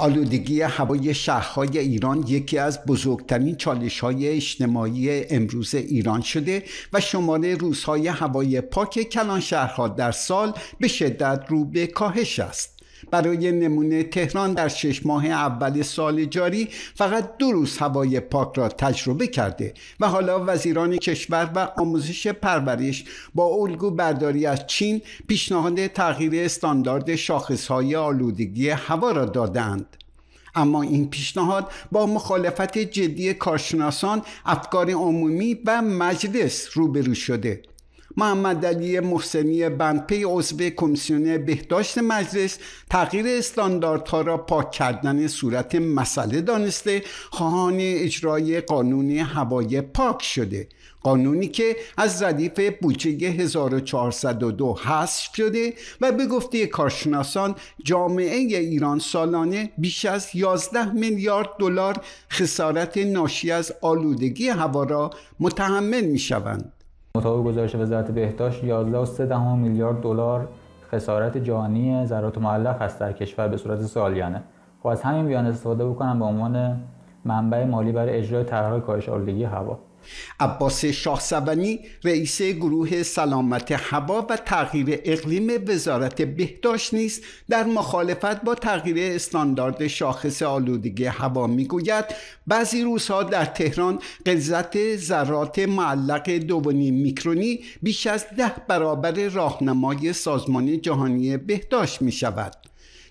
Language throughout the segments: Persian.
آلودگی هوای شهرهای ایران یکی از بزرگترین چالش های اجتماعی امروز ایران شده و شماره روزهای هوای پاک کلان شهرها در سال به شدت رو به کاهش است برای نمونه تهران در شش ماه اول سال جاری فقط دو روز هوای پاک را تجربه کرده و حالا وزیران کشور و آموزش پرورش با الگو برداری از چین پیشنهاد تغییر استاندارد شاخصهای آلودگی هوا را دادند اما این پیشنهاد با مخالفت جدی کارشناسان افکار عمومی و مجلس روبرو شده محمد علی محسنی بندپی عضو کمیسیون بهداشت مجلس تغییر استانداردها را پاک کردن صورت مسئله دانسته خواهان اجرای قانون هوای پاک شده قانونی که از ردیف بودجه 1402 حذف شده و به گفته کارشناسان جامعه ایران سالانه بیش از 11 میلیارد دلار خسارت ناشی از آلودگی هوا را متحمل می شوند. مطابق گزارش وزارت بهداشت 11.3 میلیارد دلار خسارت جانی ذرات معلق هست در کشور به صورت سالیانه خب از همین بیان استفاده بکنم به عنوان منبع مالی برای اجرای طرح کاهش آلودگی هوا عباس شاخصوانی رئیس گروه سلامت هوا و تغییر اقلیم وزارت بهداشت نیست در مخالفت با تغییر استاندارد شاخص آلودگی هوا میگوید بعضی روزها در تهران غلظت ذرات معلق دوونی میکرونی بیش از ده برابر راهنمای سازمان جهانی بهداشت می شود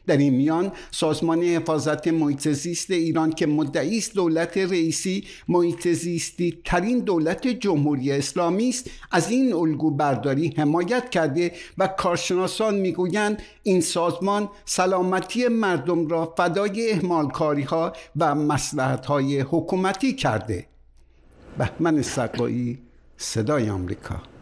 در این میان سازمان حفاظت محیط زیست ایران که مدعی است دولت رئیسی محیط زیستی ترین دولت جمهوری اسلامی است از این الگو برداری حمایت کرده و کارشناسان میگویند این سازمان سلامتی مردم را فدای کاری ها و مسلحت های حکومتی کرده بهمن سقایی صدای آمریکا